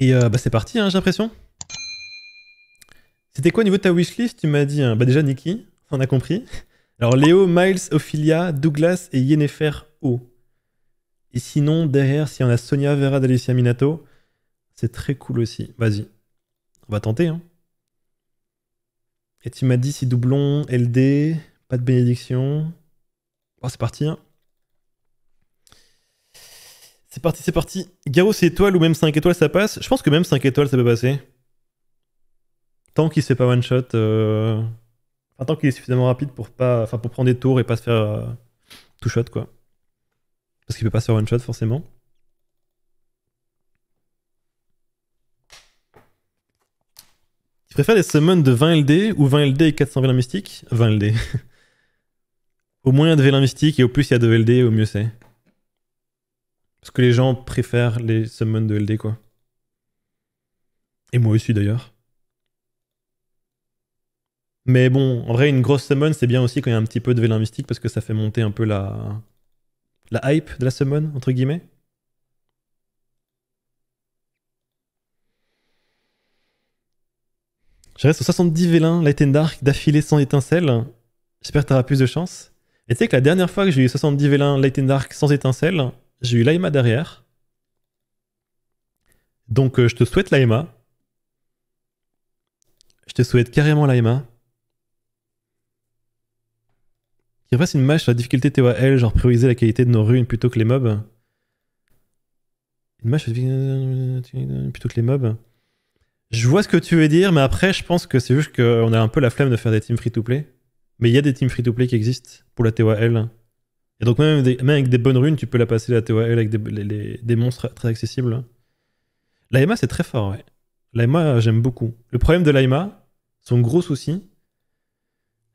Et euh, bah c'est parti, hein, j'ai l'impression. C'était quoi au niveau de ta wishlist Tu m'as dit hein. bah déjà Nikki, on a compris. Alors Léo, Miles, Ophelia, Douglas et Yennefer O. Et sinon, derrière, si on a Sonia, Vera, D'Alicia Minato, c'est très cool aussi. Vas-y, on va tenter. Hein. Et tu m'as dit si doublon, LD, pas de bénédiction. Bon c'est parti. C'est parti, c'est parti. Garo, c'est étoile ou même 5 étoiles, ça passe Je pense que même 5 étoiles, ça peut passer. Tant qu'il se fait pas one shot. Euh... Enfin, tant qu'il est suffisamment rapide pour, pas... enfin, pour prendre des tours et pas se faire euh, two shot, quoi. Parce qu'il peut pas se faire one shot, forcément. Tu préfères des summons de 20 LD ou 20 LD et 400 Vélins Mystiques 20 LD. au moins il y a de et au plus il y a de LD, au mieux c'est. Parce que les gens préfèrent les summons de LD, quoi. Et moi aussi, d'ailleurs. Mais bon, en vrai, une grosse summon, c'est bien aussi quand il y a un petit peu de vélin mystique, parce que ça fait monter un peu la... la hype de la summon, entre guillemets. Je reste aux 70 vélins Light and Dark d'affilée sans étincelle. J'espère que t'auras plus de chance. Et tu sais que la dernière fois que j'ai eu 70 vélins Light and Dark sans étincelle, j'ai eu l'aima derrière. Donc euh, je te souhaite l'aima, Je te souhaite carrément l'aima. Il reste une match sur la difficulté TOAL, genre prioriser la qualité de nos runes plutôt que les mobs. Une match plutôt que les mobs. Je vois ce que tu veux dire, mais après, je pense que c'est juste qu'on a un peu la flemme de faire des teams free-to-play. Mais il y a des teams free-to-play qui existent pour la TOAL. Et donc, même, avec des bonnes runes, tu peux la passer la TOL e avec des, monstres très accessibles. L'aima, c'est très fort, ouais. L'aima, j'aime beaucoup. Le problème de l'aima, son gros souci,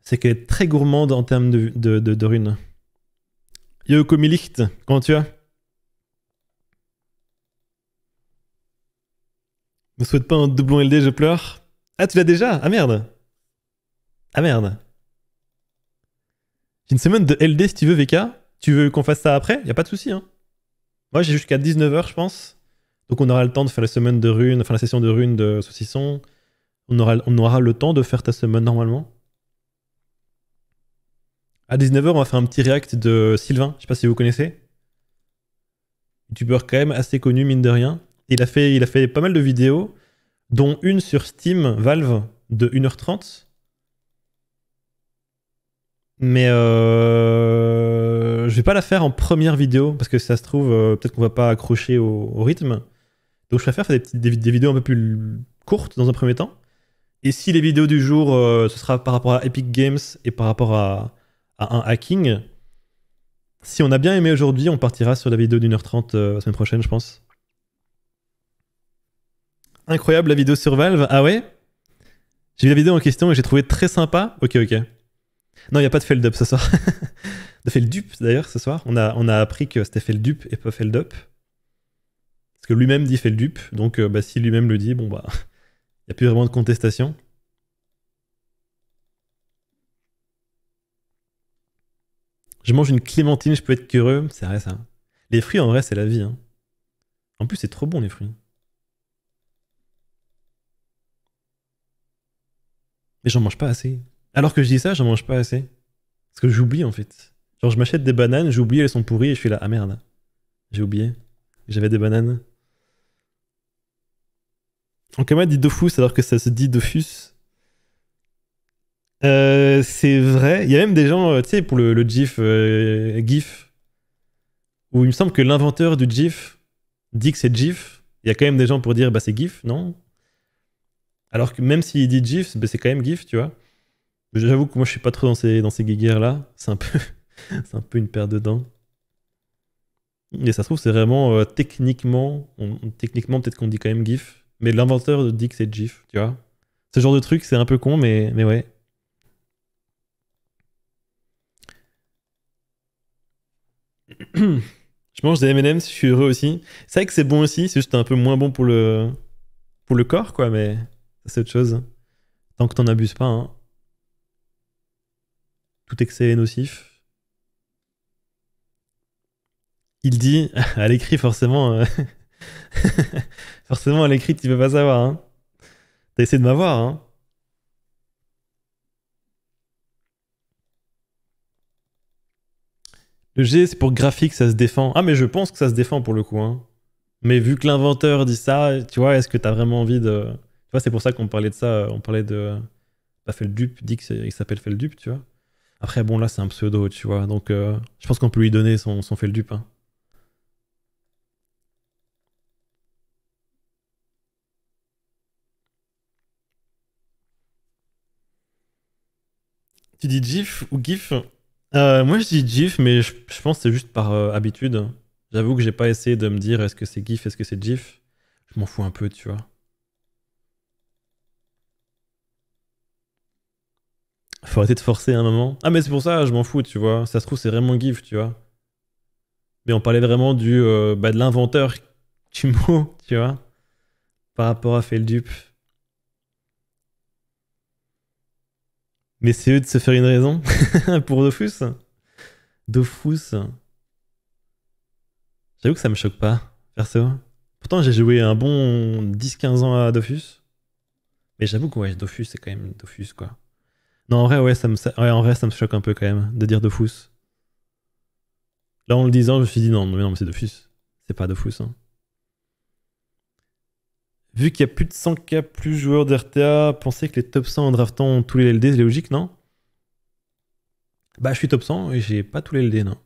c'est qu'elle est très gourmande en termes de, runes. Yo, komilicht, comment tu as Ne souhaite pas un doublon LD, je pleure. Ah, tu l'as déjà Ah merde Ah merde j'ai une semaine de LD si tu veux, VK. Tu veux qu'on fasse ça après Y a pas de souci. Hein. Moi, j'ai jusqu'à 19h, je pense. Donc, on aura le temps de faire la semaine de runes, enfin la session de rune de saucisson. On aura, on aura le temps de faire ta semaine normalement. À 19h, on va faire un petit react de Sylvain. Je sais pas si vous connaissez. Youtubeur quand même assez connu, mine de rien. Il a fait, il a fait pas mal de vidéos, dont une sur Steam Valve de 1h30. Mais euh, je vais pas la faire en première vidéo parce que ça se trouve, euh, peut-être qu'on va pas accrocher au, rythme. Donc je préfère faire des, vidéos un peu plus courtes dans un premier temps. Et si les vidéos du jour, euh, ce sera par rapport à Epic Games et par rapport à, à un hacking. Si on a bien aimé aujourd'hui, on partira sur la vidéo d'une heure trente euh, la semaine prochaine, je pense. Incroyable la vidéo sur Valve. Ah ouais J'ai vu la vidéo en question et j'ai trouvé très sympa. Ok, ok. Non, il n'y a pas de feldup ce soir. de feldup, dupe d'ailleurs ce soir. On a, on a appris que c'était feldup dupe et pas feldup. Parce que lui-même dit feldup. dupe. Donc euh, bah, si lui-même le dit, bon bah, il n'y a plus vraiment de contestation. Je mange une clémentine, je peux être curieux. C'est vrai ça. Les fruits en vrai, c'est la vie. Hein. En plus, c'est trop bon les fruits. Mais j'en mange pas assez. Alors que je dis ça, j'en mange pas assez. Parce que j'oublie en fait. Genre je m'achète des bananes, j'oublie, elles sont pourries et je suis là, ah merde, j'ai oublié. J'avais des bananes. Ankama dit Dofus alors que ça se dit Dofus. Euh, c'est vrai. Il y a même des gens, euh, tu sais, pour le, GIF, euh, GIF, où il me semble que l'inventeur du GIF dit que c'est GIF. Il y a quand même des gens pour dire, bah c'est GIF, non Alors que même s'il dit GIF, bah, c'est quand même GIF, tu vois. J'avoue que moi je suis pas trop dans ces, dans ces là. C'est un, peu, un peu une paire de dents. Et ça se trouve, c'est vraiment euh, techniquement, techniquement peut-être qu'on dit quand même GIF, mais l'inventeur dit que c'est GIF, tu vois. Ce genre de truc, c'est un peu con, mais, mais ouais. je mange des MM, je suis heureux aussi. C'est vrai que c'est bon aussi, c'est juste un peu moins bon pour le, pour le corps, quoi, mais c'est autre chose. Tant que t'en abuses pas, hein tout excès est nocif. Il dit, à l'écrit forcément, euh, forcément à l'écrit tu peux pas savoir. Hein. T'as essayé de m'avoir. Hein. Le G c'est pour graphique, ça se défend. Ah mais je pense que ça se défend pour le coup. Hein. Mais vu que l'inventeur dit ça, tu vois, est-ce que tu as vraiment envie de... Tu vois, c'est pour ça qu'on parlait de ça, euh, on parlait de... Euh, pas bah, dit qu'il s'appelle Feldup, tu vois. Après, bon, là, c'est un pseudo, tu vois. Donc, euh, je pense qu'on peut lui donner son, son fait le dupe. Tu dis GIF ou GIF euh, Moi, je dis GIF, mais je, pense que c'est juste par euh, habitude. J'avoue que j'ai pas essayé de me dire est-ce que c'est GIF, est-ce que c'est GIF. Je m'en fous un peu, tu vois. Faut arrêter de forcer un moment. Ah, mais c'est pour ça, je m'en fous, tu vois. Ça se trouve, c'est vraiment gif, tu vois. Mais on parlait vraiment du, euh, bah, de l'inventeur du tu vois, par rapport à Dupe. Mais c'est eux de se faire une raison pour Dofus. Dofus. J'avoue que ça me choque pas, perso. Pourtant, j'ai joué un bon 10-15 ans à Dofus. Mais j'avoue que ouais, Dofus, c'est quand même Dofus, quoi. Non, en vrai, ouais, ça me, en vrai, ça me choque un peu quand même de dire Dofus. Là, en le disant, je me suis dit non, mais non, mais c'est Dofus. C'est pas Dofus. Hein. Vu qu'il y a plus de 100K plus joueurs d'RTA, pensez que les top 100 en draftant ont tous les LD, c'est logique, non Bah, je suis top 100 et j'ai pas tous les LD, non.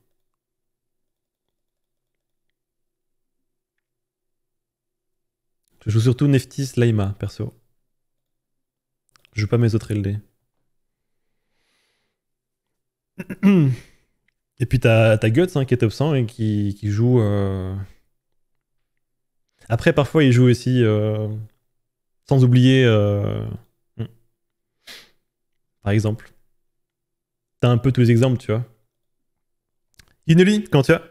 Je joue surtout Neftis, Laima, perso. Je joue pas mes autres LD et puis t'as Guts hein, qui est top et qui, joue. Euh, après, parfois, il joue aussi. Euh, sans oublier. Euh, hmm. Par exemple. T'as un peu tous les exemples, tu vois. Inuli, quand tu as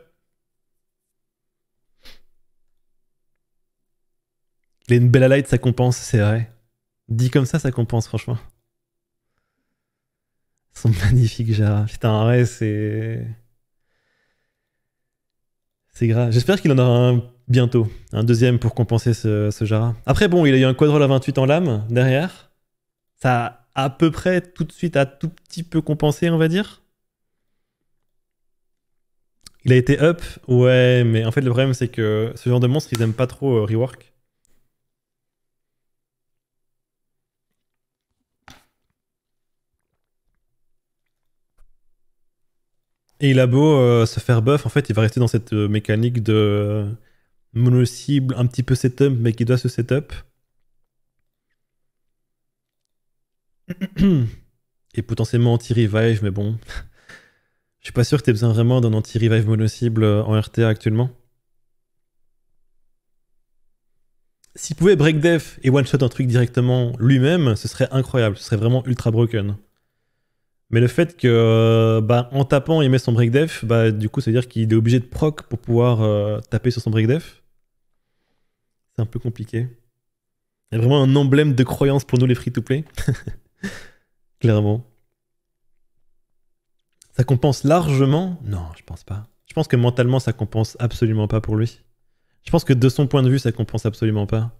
Il a une belle light, ça compense, c'est vrai. Dit comme ça, ça compense, franchement sont magnifiques, Jara. Putain, ouais, c'est. C'est grave. J'espère qu'il en aura un bientôt, un deuxième pour compenser ce, ce Jara. Après, bon, il a eu un quadrol à 28 en lame derrière. Ça a à peu près tout de suite, à tout petit peu compensé, on va dire. Il a été up, ouais, mais en fait, le problème, c'est que ce genre de monstre, ils aiment pas trop euh, rework. Et il a beau euh, se faire buff, en fait, il va rester dans cette euh, mécanique de euh, mono-cible, un petit peu setup, mais qui doit se setup. Et potentiellement anti-revive, mais bon. Je suis pas sûr que tu besoin vraiment d'un anti-revive mono-cible en RTA actuellement. S'il pouvait break death et one-shot un truc directement lui-même, ce serait incroyable, ce serait vraiment ultra broken. Mais le fait que, euh, bah, en tapant, il met son break def, bah, du coup, ça veut dire qu'il est obligé de proc pour pouvoir euh, taper sur son break def. C'est un peu compliqué. Il y a vraiment un emblème de croyance pour nous, les free-to-play. Clairement. Ça compense largement Non, je pense pas. Je pense que mentalement, ça compense absolument pas pour lui. Je pense que de son point de vue, ça compense absolument pas.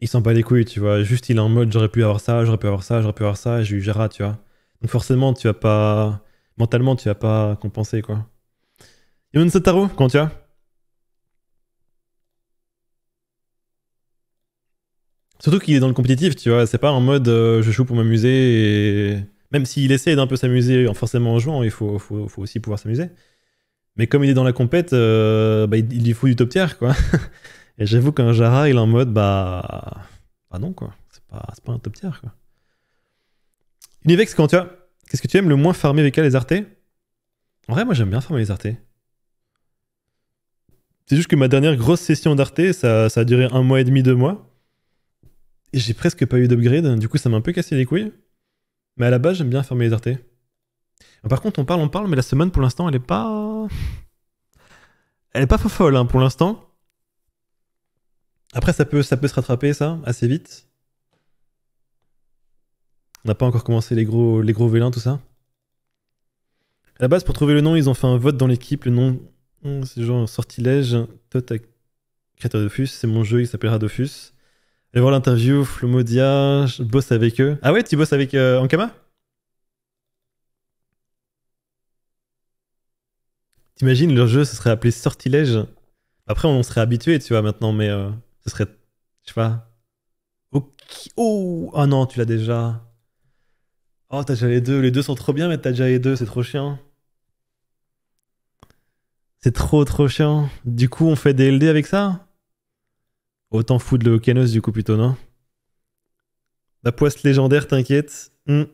il s'en bat les couilles, tu vois. Juste, il est en mode j'aurais pu avoir ça, j'aurais pu avoir ça, j'aurais pu avoir ça, et j'ai eu tu vois. Donc forcément, tu vas pas. Mentalement, tu vas pas compenser, quoi. Yon Sotaro, quand tu as. Surtout qu'il est dans le compétitif, tu vois. C'est pas en mode euh, je joue pour m'amuser et. Même s'il essaie d'un peu s'amuser, forcément en jouant, il faut, faut aussi pouvoir s'amuser. Mais comme il est dans la compète, euh, bah, il, lui faut du top tiers, quoi. Et j'avoue qu'un Jara, il est en mode, bah. Bah non, quoi. C'est pas, un top tier, quoi. Univex, quand tu as. Qu'est-ce que tu aimes le moins farmer elle les Arte En vrai, moi, j'aime bien farmer les Arte. C'est juste que ma dernière grosse session d'Arte, ça, a duré un mois et demi, deux mois. Et j'ai presque pas eu d'upgrade, du coup ça m'a un peu cassé les couilles. Mais à la base, j'aime bien fermer les Arte. Par contre, on parle, on parle, mais la semaine pour l'instant, elle est pas. Elle est pas folle hein, pour l'instant. Après, ça peut, ça peut se rattraper, ça, assez vite. On n'a pas encore commencé les gros, les gros vélins, tout ça. À la base, pour trouver le nom, ils ont fait un vote dans l'équipe. Le nom, hum, c'est genre sortilège. Tot créateur c'est mon jeu, il s'appellera Dofus. Allez voir l'interview, Flomodia, je bosse avec eux. Ah ouais, tu bosses avec euh, Ankama T'imagines, leur jeu, ce serait appelé Sortilège. Après, on serait habitué, tu vois, maintenant, mais. Euh, ce serait, je sais pas. Oh, oh, non, tu l'as déjà. Oh, t'as déjà les deux. Les deux sont trop bien, mais t'as déjà les deux, c'est trop chiant. C'est trop, trop chiant. Du coup, on fait des LD avec ça Autant foutre le Kenos, du coup, plutôt, non La poisse légendaire, t'inquiète. Hmm.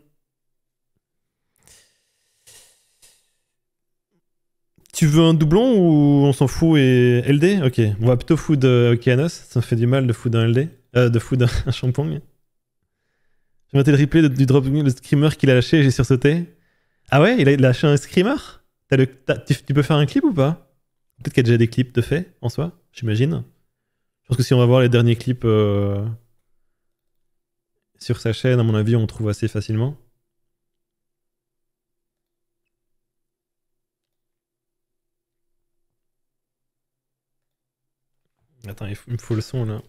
Tu veux un doublon ou on s'en fout et LD Ok, on va plutôt food de Okeanos. Euh, Ça me fait du mal de foutre un LD. Euh, de food un champong. J'ai noté le replay du drop screamer qu'il a lâché et j'ai sursauté. Ah ouais, il a lâché un screamer as tu, peux faire un clip ou pas Peut-être qu'il y a déjà des clips de fait en soi, j'imagine. Je pense que si on va voir les derniers clips euh, sur sa chaîne, à mon avis, on trouve assez facilement. Attends, il, me faut le son là.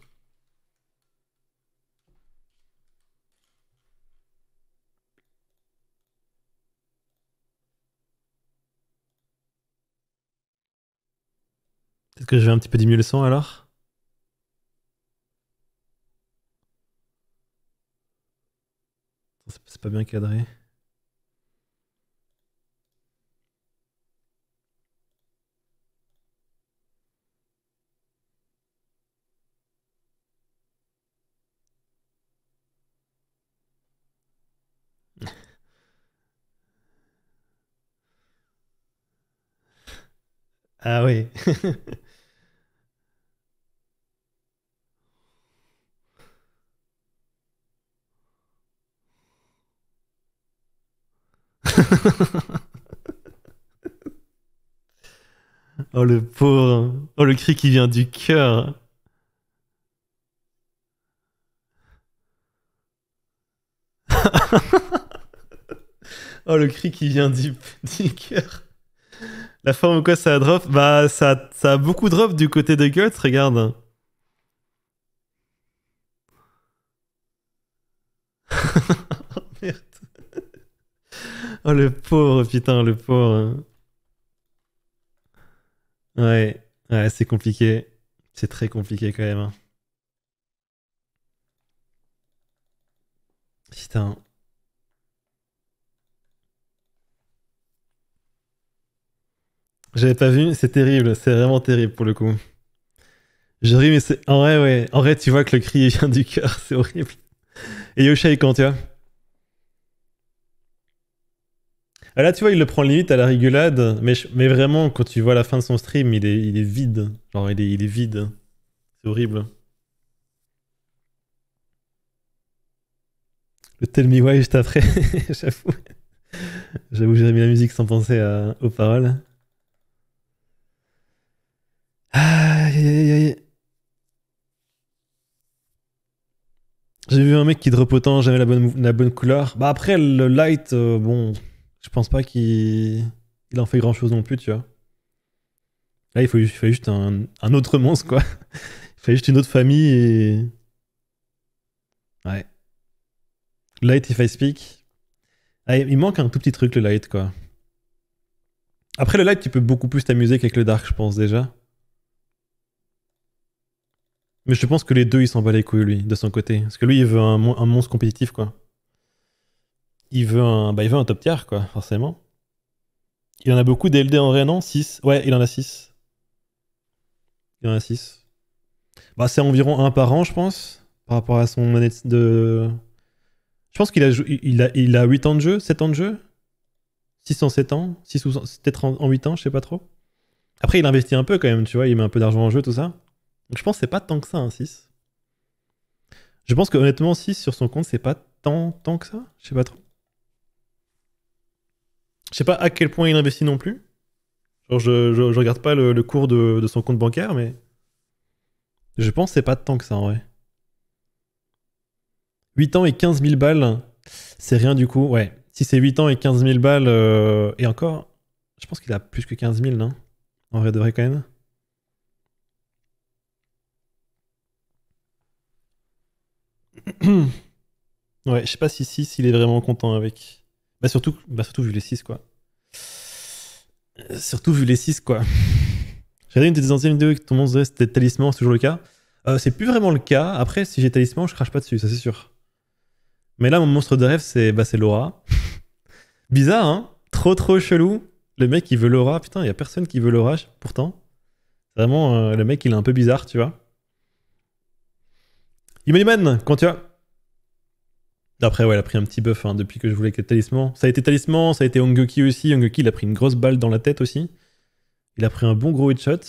Peut-être que je vais un petit peu diminuer le son alors C'est pas bien cadré. Ah oui. oh le pauvre. Oh le cri qui vient du cœur. oh le cri qui vient du, cœur. La forme quoi ça drop Bah ça, ça a beaucoup drop du côté de Guts, regarde. Merde. Oh le pauvre, putain, le pauvre. Ouais, ouais, c'est compliqué. C'est très compliqué quand même. Hein. Putain. J'avais pas vu, c'est terrible, c'est vraiment terrible pour le coup. Je ris, mais c'est. En vrai, ouais. vrai, tu vois que le cri vient du cœur, c'est horrible. Et Yosha est quand, tu vois ah Là, tu vois, il le prend limite à la rigolade, mais, mais vraiment, quand tu vois la fin de son stream, il est, vide. Genre, il est, vide. C'est horrible. Le Tell Me Why juste après, j'avoue. J'avoue, j'ai mis la musique sans penser aux paroles. J'ai vu un mec qui drop autant, jamais la bonne, couleur. Bah après, le light, euh, bon, je pense pas qu'il en fait grand chose non plus, tu vois. Là, il, faut, fallait juste un, autre monstre, quoi. Il fallait juste une autre famille et. Ouais. Light, if I speak. il manque un tout petit truc, le light, quoi. Après, le light, tu peux beaucoup plus t'amuser qu'avec le dark, je pense déjà. Mais je pense que les deux, ils s'en bat les couilles, lui, de son côté. Parce que lui, il veut un, monstre compétitif, quoi. Il veut un, bah, un top tier, quoi, forcément. Il en a beaucoup d'LD en vrai, 6 Ouais, il en a 6. Il en a 6. Bah, c'est environ 1 par an, je pense, par rapport à son année de. Je pense qu'il a, il a, il a 8 ans de jeu, 7 ans de jeu 6 7 ans 6 ou peut-être en, en 8 ans, je sais pas trop. Après, il investit un peu quand même, tu vois, il met un peu d'argent en jeu, tout ça je pense que c'est pas tant que ça, un hein, 6. Je pense que honnêtement, 6 sur son compte, c'est pas tant, que ça. Je sais pas trop. Je sais pas à quel point il investit non plus. Genre, je, je, regarde pas le, cours de, son compte bancaire, mais. Je pense que c'est pas tant que ça en vrai. 8 ans et 15 000 balles, c'est rien du coup. Ouais. Si c'est 8 ans et 15 000 balles, euh, et encore, je pense qu'il a plus que 15 000, non En vrai, de vrai quand même. ouais, je sais pas si 6 il est vraiment content avec. Bah surtout, bah surtout vu les 6 quoi. Euh, surtout vu les 6 quoi. J'ai regardé une des anciennes vidéos que ton monstre monde disait c'était talisman, c'est toujours le cas. Euh, c'est plus vraiment le cas. Après, si j'ai talisman, je crache pas dessus, ça c'est sûr. Mais là, mon monstre de rêve, c'est bah, Laura. Bizarre, hein Trop trop chelou. Le mec, il veut Laura. Putain, il y a personne qui veut Laura, pourtant. Vraiment, euh, le mec, il est un peu bizarre, tu vois man quand tu as D'après, ouais, elle a pris un petit buff hein, depuis que je voulais que talisman. Ça a été talisman, ça a été Ongoki aussi. Ongoki, il a pris une grosse balle dans la tête aussi. Il a pris un bon gros headshot.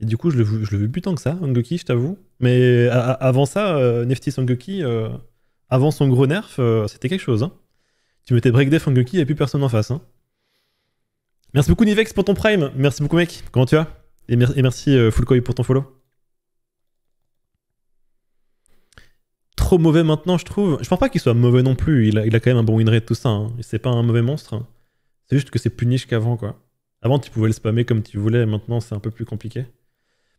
Et du coup, je le, je le veux plus tant que ça, Ongoki, je t'avoue. Mais avant ça, euh, Neftis Ongoki, euh, avant son gros nerf, euh, c'était quelque chose. Hein. Tu mettais breakdef Ongoki, il n'y plus personne en face. Hein. Merci beaucoup, Nivex, pour ton prime. Merci beaucoup, mec. Comment tu vas Et, merci, Fullcoy, pour ton follow. trop mauvais maintenant, je trouve. Je pense pas qu'il soit mauvais non plus. Il a, quand même un bon winrate, tout ça. Hein. C'est pas un mauvais monstre. Hein. C'est juste que c'est plus niche qu'avant, quoi. Avant, tu pouvais le spammer comme tu voulais. Maintenant, c'est un peu plus compliqué.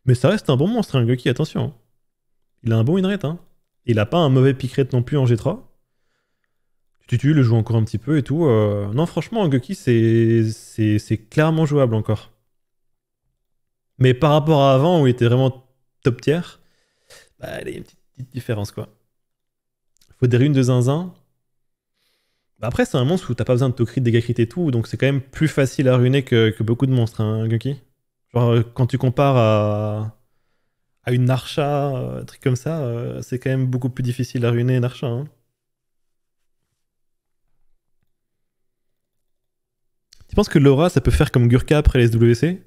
Mais ça reste un bon monstre, un hein, Goki, attention. Il a un bon winrate. Il a pas un mauvais pick non plus en G3. Tu tues, le joue encore un petit peu et tout. Euh. Non, franchement, un Goki, c'est clairement jouable encore. Mais par rapport à avant, où il était vraiment top tier, bah, il y a une petite différence, quoi faut des runes de zinzin. Bah, après, c'est un monstre où t'as pas besoin de tocrit, de et tout, donc c'est quand même plus facile à ruiner que, beaucoup de monstres, hein, Gunky Genre, euh, quand tu compares à, une Narcha, euh, un truc comme ça, euh, c'est quand même beaucoup plus difficile à ruiner une Archa. Hein. Tu penses que Laura, ça peut faire comme Gurka après les SWC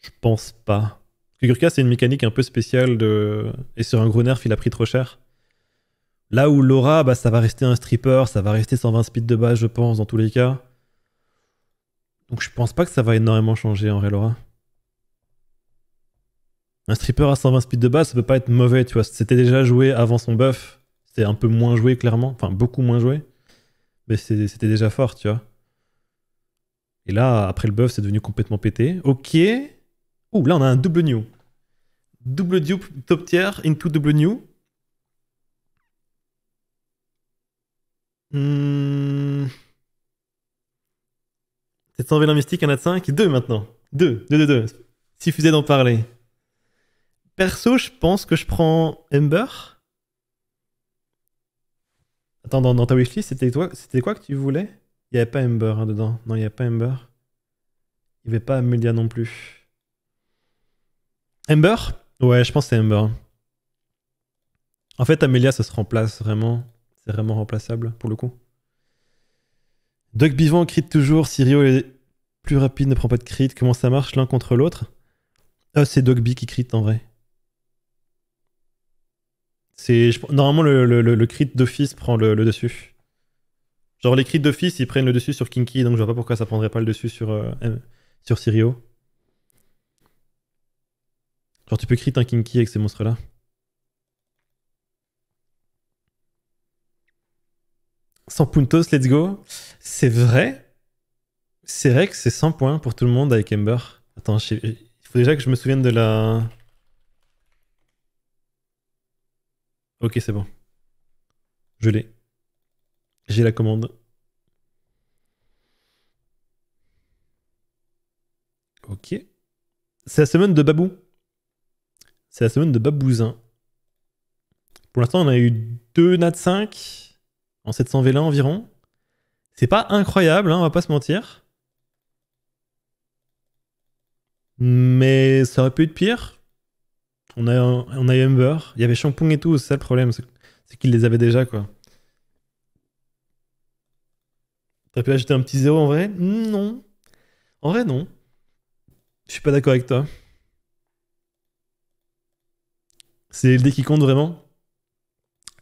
Je pense pas. Gurka, c'est une mécanique un peu spéciale de. Et sur un gros nerf, il a pris trop cher. Là où Laura, bah, ça va rester un stripper, ça va rester 120 speed de base, je pense, dans tous les cas. Donc je pense pas que ça va énormément changer en vrai, Laura. Un stripper à 120 speed de base, ça peut pas être mauvais, tu vois. C'était déjà joué avant son buff. C'était un peu moins joué, clairement. Enfin, beaucoup moins joué. Mais c'était déjà fort, tu vois. Et là, après le buff, c'est devenu complètement pété. Ok. Ouh, là, on a un double new. Double dupe top tier into double new. Hmm... 700 vélins mystiques, il y en a de 5 2 maintenant. 2, 2, 2, 2. Si faisait d'en parler. Perso, je pense que je prends Ember. Attends, dans, ta wishlist, c'était quoi, c'était quoi que tu voulais Il n'y avait pas Ember hein, dedans. Non, il n'y avait pas Ember. Il n'y avait pas Amelia non plus. Ember Ouais, je pense que c'est Ember. En fait, Amelia, ça se remplace vraiment. C'est vraiment remplaçable pour le coup. Doug Bivant crit toujours. Sirio est plus rapide, ne prend pas de crit. Comment ça marche l'un contre l'autre Ah C'est Doug B qui crit en vrai. C'est Normalement, le, le, crit d'office prend le, dessus. Genre, les crits d'office, ils prennent le dessus sur Kinky, donc je vois pas pourquoi ça prendrait pas le dessus sur, euh, sur Sirio. Genre, tu peux crit un Kinky avec ces monstres-là. 100 puntos, let's go. C'est vrai. C'est vrai que c'est 100 points pour tout le monde avec Ember. Attends, il faut déjà que je me souvienne de la... Ok, c'est bon. Je l'ai. J'ai la commande. Ok. C'est la semaine de Babou. C'est la semaine de Babouzin. Pour l'instant, on a eu deux Nat 5 en 700 v environ. C'est pas incroyable, hein, on va pas se mentir. Mais ça aurait pu être pire. On a, on a eu il y avait Shampong et tout, c'est ça le problème, c'est qu'il les avait déjà quoi. T'as pu ajouter un petit zéro en vrai Non. En vrai, non. Je suis pas d'accord avec toi. C'est le dé qui compte vraiment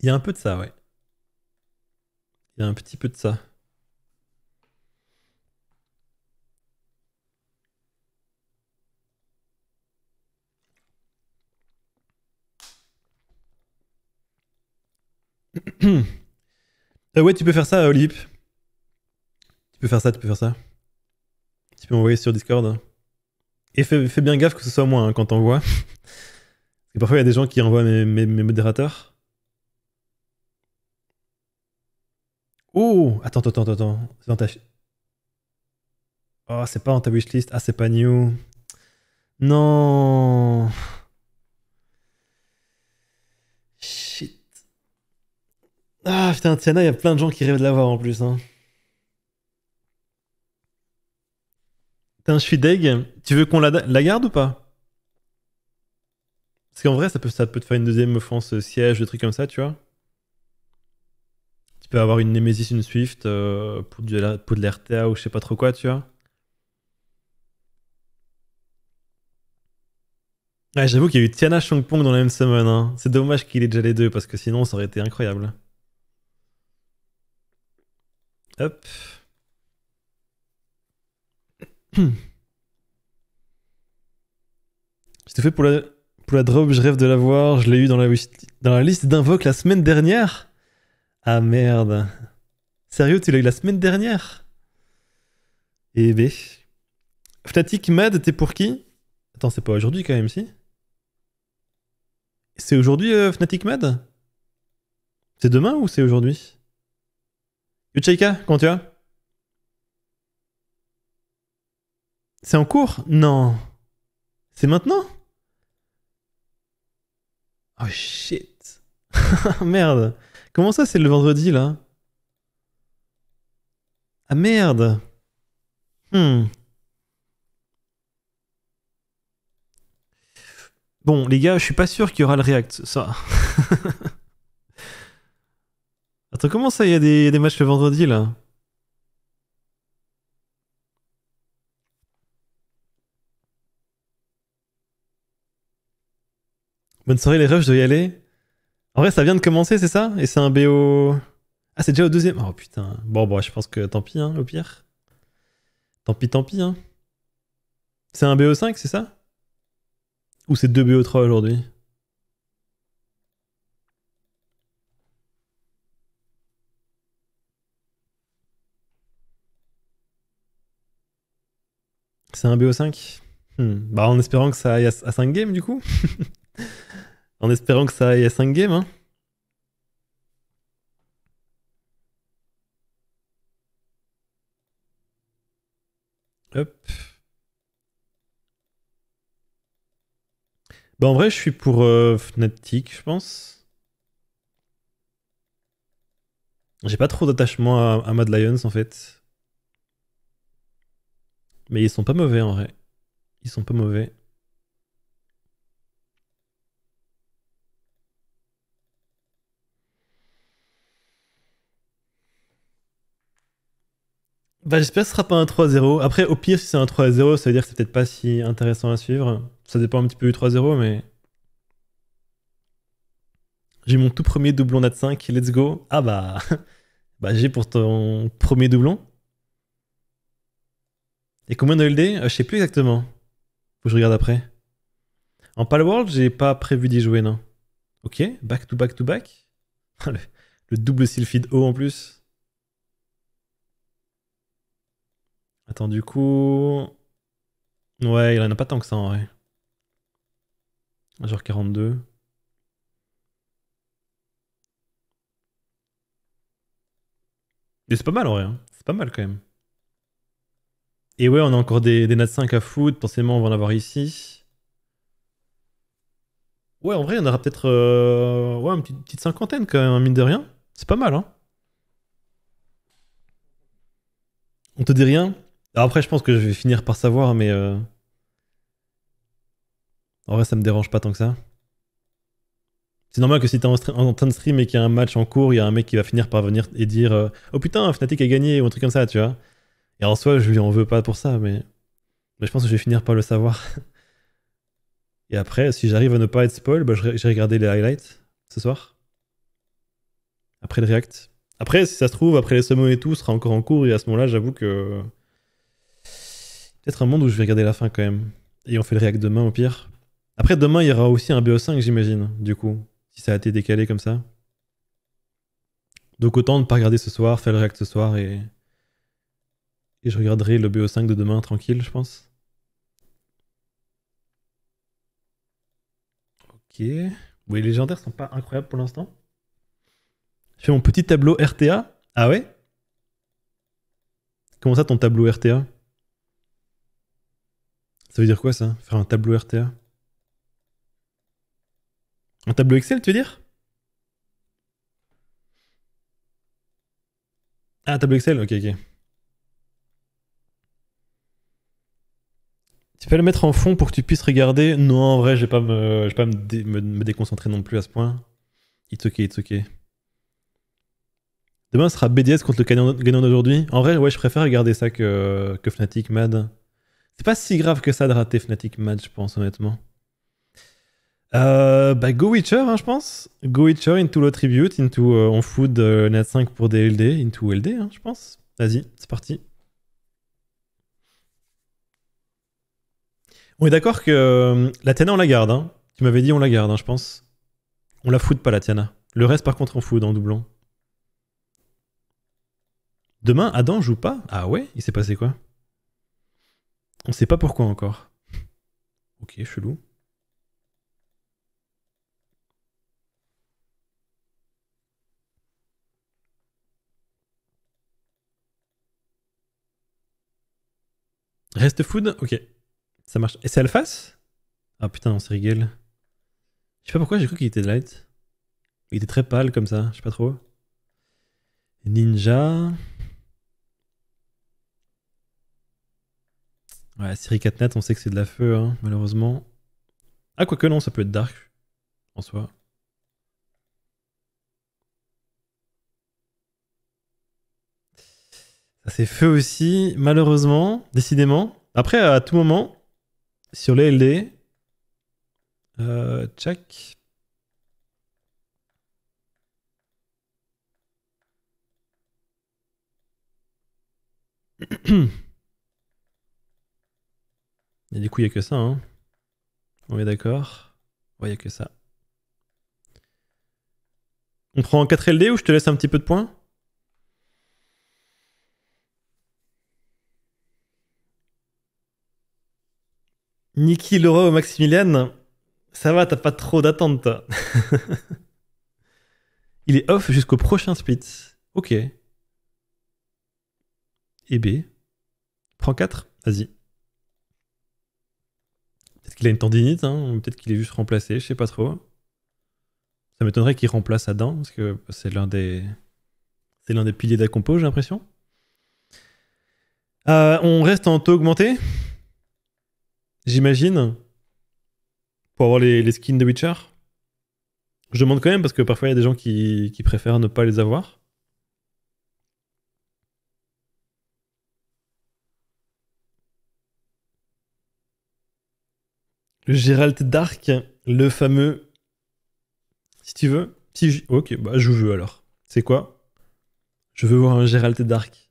Il y a un peu de ça, ouais un petit peu de ça. ah ouais, tu peux faire ça, Olip. Euh, tu peux faire ça, tu peux faire ça. Tu peux m'envoyer sur Discord. Et fais, bien gaffe que ce soit moi hein, quand t'envoies. Parce parfois, il y a des gens qui envoient mes modérateurs. Oh Attends, attends, attends, attends. C'est dans ta... Oh, c'est pas dans ta wishlist. Ah, c'est pas new. Non Shit. Ah, putain, Tiana, il y a plein de gens qui rêvent de l'avoir en plus. Hein. Putain, je suis deg. Tu veux qu'on la, garde ou pas Parce qu'en vrai, ça peut, ça peut te faire une deuxième offense euh, siège, des trucs comme ça, tu vois tu peux avoir une Nemesis, une Swift euh, pour, de l'RTA ou je sais pas trop quoi, tu vois. Ah, j'avoue qu'il y a eu Tiana Chongpong dans la même semaine. Hein. C'est dommage qu'il ait déjà les deux parce que sinon ça aurait été incroyable. Hop. J'ai fait pour la, pour la drop, je rêve de l'avoir. Je l'ai eu dans la, dans la liste d'invoque la semaine dernière. Ah merde. Sérieux, tu l'as eu la semaine dernière Eh ben. Fnatic Mad, t'es pour qui Attends, c'est pas aujourd'hui quand même, si C'est aujourd'hui euh, Fnatic Mad C'est demain ou c'est aujourd'hui Ucheika, quand tu as C'est en cours Non. C'est maintenant Oh shit. Merde. Comment ça, c'est le vendredi, là Ah merde hmm. Bon, les gars, je suis pas sûr qu'il y aura le React, ça. Attends, comment ça, il y, y, a des matchs le vendredi, là Bonne soirée, les refs, je dois y aller. En vrai, ça vient de commencer, c'est ça Et c'est un BO. Ah, c'est déjà au deuxième. Oh putain. Bon, bon, je pense que tant pis, hein, au pire. Tant pis, tant pis, hein. C'est un BO5, c'est ça Ou c'est deux BO3 aujourd'hui C'est un BO5 hmm. Bah en espérant que ça aille à 5 games du coup En espérant que ça aille à 5 games. Hein. Hop. Bah en vrai, je suis pour euh, Fnatic, je pense. J'ai pas trop d'attachement à, à, Mad Lions en fait. Mais ils sont pas mauvais en vrai. Ils sont pas mauvais. Bah, j'espère que ce sera pas un 3-0. Après, au pire, si c'est un 3-0, ça veut dire que c'est peut-être pas si intéressant à suivre. Ça dépend un petit peu du 3-0, mais. J'ai mon tout premier doublon nat 5, let's go. Ah bah. Bah, j'ai pour ton premier doublon. Et combien de LD euh, Je sais plus exactement. Faut que je regarde après. En Palworld, j'ai pas prévu d'y jouer, non. Ok, back to back to back. le, double sylphide O en plus. Attends, du coup. Ouais, il en a pas tant que ça en vrai. Genre 42. Et c'est pas mal en vrai, hein. c'est pas mal quand même. Et ouais, on a encore des, des nat 5 à foot, forcément on va en avoir ici. Ouais, en vrai, on aura peut-être euh, ouais, une petite, petite, cinquantaine quand même, hein, mine de rien. C'est pas mal, hein. On te dit rien après, je pense que je vais finir par savoir, hein, mais. Euh... En vrai, ça me dérange pas tant que ça. C'est normal que si t'es en, train de stream et qu'il y a un match en cours, il y a un mec qui va finir par venir et dire euh, Oh putain, Fnatic a gagné ou un truc comme ça, tu vois. Et en soi, je lui en veux pas pour ça, mais, mais je pense que je vais finir par le savoir. et après, si j'arrive à ne pas être spoil, bah, j'ai regardé les highlights ce soir. Après le React. Après, si ça se trouve, après les summons et tout, sera encore en cours et à ce moment-là, j'avoue que. Peut-être un monde où je vais regarder la fin quand même. Et on fait le react demain au pire. Après, demain, il y aura aussi un BO5, j'imagine, du coup, si ça a été décalé comme ça. Donc autant ne pas regarder ce soir, faire le react ce soir et. Et je regarderai le BO5 de demain tranquille, je pense. Ok. Oui, les légendaires sont pas incroyables pour l'instant. Je fais mon petit tableau RTA. Ah ouais Comment ça ton tableau RTA ça veut dire quoi ça Faire un tableau RTA Un tableau Excel, tu veux dire Ah, un tableau Excel, ok, ok. Tu peux le mettre en fond pour que tu puisses regarder Non, en vrai, je vais pas, me, vais pas me, me, déconcentrer non plus à ce point. It's ok, it's ok. Demain, ce sera BDS contre le gagnant d'aujourd'hui. En vrai, ouais, je préfère regarder ça que Fnatic, Mad. C'est pas si grave que ça de rater Fnatic Match, je pense, honnêtement. Euh, bah, Go Witcher, hein, je pense. Go Witcher into low tribute, into euh, on food net 5 pour DLD, into LD, hein, je pense. Vas-y, c'est parti. On est d'accord que euh, la Tiana, on la garde. Hein. Tu m'avais dit, on la garde, hein, je pense. On la fout pas, la Tiana. Le reste, par contre, on fout en doublon. Demain, Adam joue pas Ah ouais Il s'est passé quoi on sait pas pourquoi encore. Ok, chelou. Reste food Ok. Ça marche. Et c'est Alphas Ah putain, on se rigole. Je sais pas pourquoi, j'ai cru qu'il était light. Il était très pâle comme ça, je sais pas trop. Ninja. Ouais, Siri net on sait que c'est de la feu, hein, malheureusement. Ah, quoique non, ça peut être dark, en soi. Ça c'est feu aussi, malheureusement, décidément. Après, à tout moment, sur les LD, euh, check. Et du coup, il n'y a que ça. Hein. On est d'accord Ouais, il n'y a que ça. On prend 4 LD ou je te laisse un petit peu de points Niki Laura ou Maximilian Ça va, t'as pas trop d'attente. il est off jusqu'au prochain split. Ok. Et B. Prends 4 Vas-y. Il a une tendinite, hein, peut-être qu'il est juste remplacé, je sais pas trop. Ça m'étonnerait qu'il remplace Adam, parce que c'est l'un des, c'est l'un des piliers de la compo, j'ai l'impression. Euh, on reste en taux augmenté, j'imagine, pour avoir les, skins de Witcher. Je demande quand même, parce que parfois il y a des gens qui préfèrent ne pas les avoir. Gérald Dark, le fameux. Si tu veux. Si je... Ok, bah je veux alors. C'est quoi Je veux voir un Gérald Dark.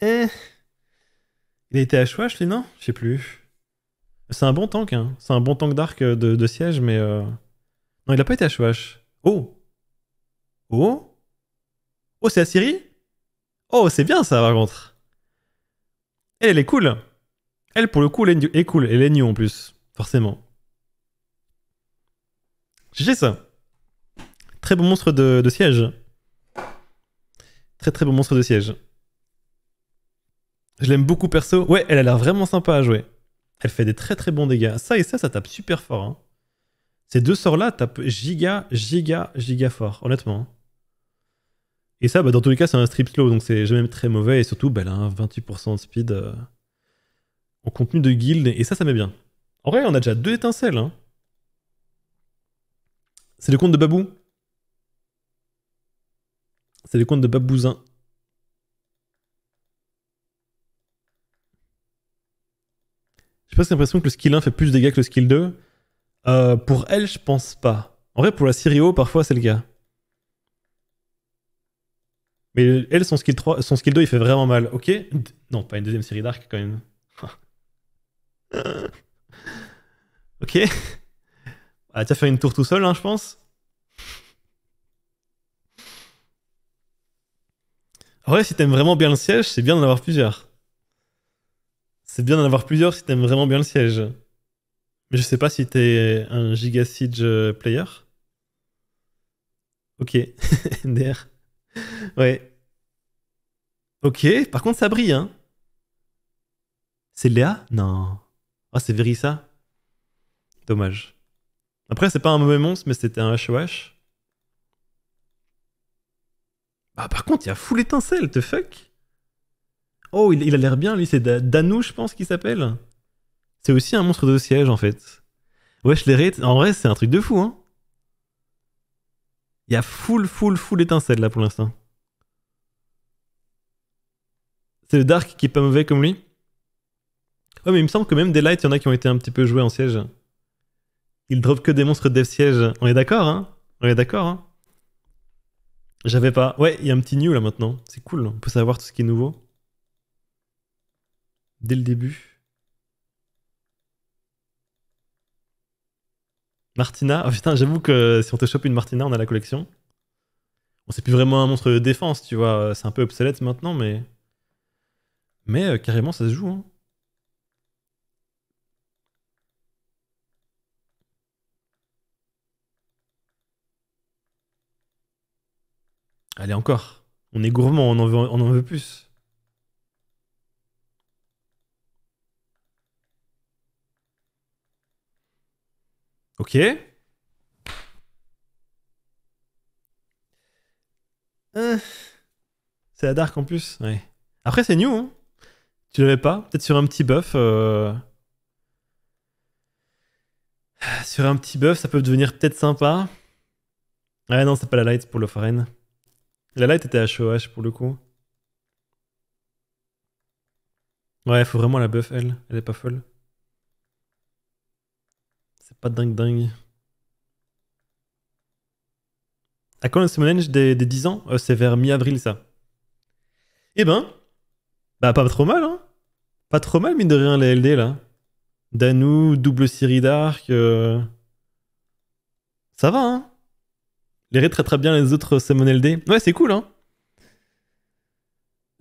Eh. Il a été à je lui, non Je sais plus. C'est un bon tank, hein. C'est un bon tank d'arc euh, de, siège, mais. Euh, non, il a pas été à Chouache. Oh Oh Oh, c'est à Syrie Oh, c'est bien ça, par contre eh, elle, est cool. Elle, pour le coup, elle est cool. Elle est new en plus, forcément. J'ai ça. Très bon monstre de, siège. Très très bon monstre de siège. Je l'aime beaucoup perso. Ouais, elle a l'air vraiment sympa à jouer. Elle fait des très très bons dégâts. Ça et ça, ça tape super fort. Hein. Ces deux sorts-là tapent giga, giga, giga fort, honnêtement. Hein. Et ça, bah, dans tous les cas, c'est un strip slow, donc c'est jamais très mauvais. Et surtout, bah, elle a un 28% de speed euh, en contenu de guild. Et ça, ça met bien. En vrai, on a déjà deux étincelles. Hein. C'est le compte de Babou. C'est le compte de Babouzin. J'ai presque l'impression que le skill 1 fait plus de dégâts que le skill 2. Euh, pour elle, je pense pas. En vrai, pour la Syrio, parfois, c'est le cas. Mais elle, son skill, 3, son skill 2, il fait vraiment mal. Ok Non, pas une deuxième série d'arc quand même. ok Ah, t'as fait une tour tout seul, hein, je pense Ouais, si t'aimes vraiment bien le siège, c'est bien d'en avoir plusieurs. C'est bien d'en avoir plusieurs si t'aimes vraiment bien le siège. Mais je sais pas si t'es un Giga euh, player. Ok, NDR. ouais. Ok, par contre, ça brille, hein. C'est Léa Non. Ah, oh, c'est Verissa. Dommage. Après, c'est pas un mauvais monstre, mais c'était un HOH. Ah, par contre, il y a full étincelle, the fuck Oh, il, a l'air bien, lui, c'est Danou, je pense qu'il s'appelle. C'est aussi un monstre de siège, en fait. Wesh, les raids, en vrai, c'est un truc de fou, hein. Il y a full, full, full étincelle là pour l'instant. C'est le Dark qui est pas mauvais comme lui. Ouais, mais il me semble que même des Lights, il y en a qui ont été un petit peu joués en siège. Il drop que des monstres dev siège. On est d'accord, hein On est d'accord, hein J'avais pas. Ouais, il y a un petit new là maintenant. C'est cool, on peut savoir tout ce qui est nouveau. Dès le début. Martina. Oh, putain, j'avoue que si on te chope une Martina, on a la collection. On c'est plus vraiment un monstre de défense, tu vois. C'est un peu obsolète maintenant, mais. Mais euh, carrément, ça se joue. Hein. Allez, encore. On est gourmand, on en veut plus. Ok. Euh. c'est la dark en plus. Après, c'est new. Hein. tu l'avais pas Peut-être sur un petit buff. Euh. Sur un petit buff, ça peut devenir peut-être sympa. Ah non, c'est pas la light pour le foreign. La light était HOH pour le coup. Ouais, faut vraiment la buff, elle. Elle est pas folle. C'est pas dingue dingue. À quand le summon des, des 10 ans euh, C'est vers mi-avril ça. Eh ben, bah pas trop mal, hein Pas trop mal, mine de rien, les LD, là. Danou, double Siri Dark... Euh, ça va, hein Les très très bien les autres summon LD. Ouais, c'est cool, hein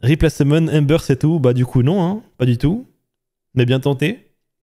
Rip la Ember, c'est tout Bah du coup, non, hein Pas du tout. Mais bien tenté.